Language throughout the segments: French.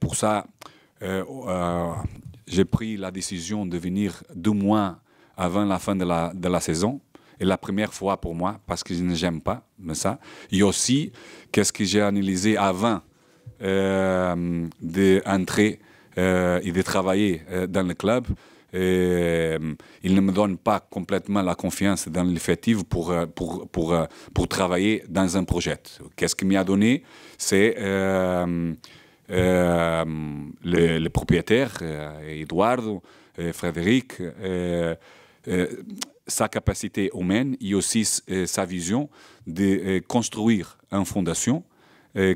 pour ça, euh, oh, euh, j'ai pris la décision de venir deux mois avant la fin de la, saison. Et la première fois pour moi, parce que je n'aime pas mais ça. Et aussi, qu'est-ce que j'ai analysé avant euh, d'entrer euh, et de travailler dans le club. Et, il ne me donne pas complètement la confiance dans l'effectif pour, pour, pour, pour, travailler dans un projet. Qu'est-ce qu'il m'a donné C'est euh, le propriétaire propriétaires, euh, Eduardo, euh, Frédéric, sa capacité humaine et aussi sa vision de construire une fondation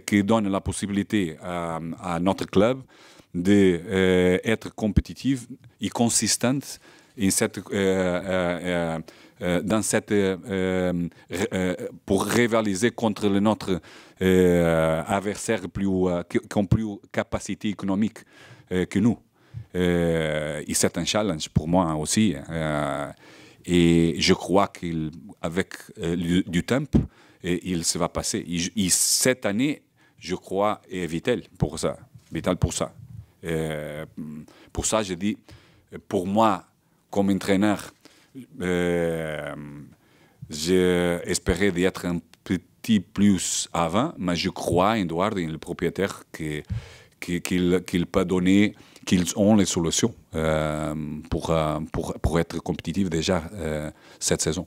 qui donne la possibilité à, notre club d'être compétitif et consistant en cette euh, cette, euh, euh, pour rivaliser contre le notre adversaire plus, qui, a ont plus capacité économique que nous. et c'est un challenge pour moi aussi. Hein. et je crois qu'avec du temps, il se va passer. Et, cette année, je crois, est vitale pour ça. Vital pour ça. pour ça, je dis, pour moi, comme entraîneur, euh, J'espérais d'être un petit plus avant, mais je crois, Edouard, le propriétaire, qu'il peut donner, qu'ils ont les solutions euh, euh, pour, pour, être compétitifs déjà cette saison.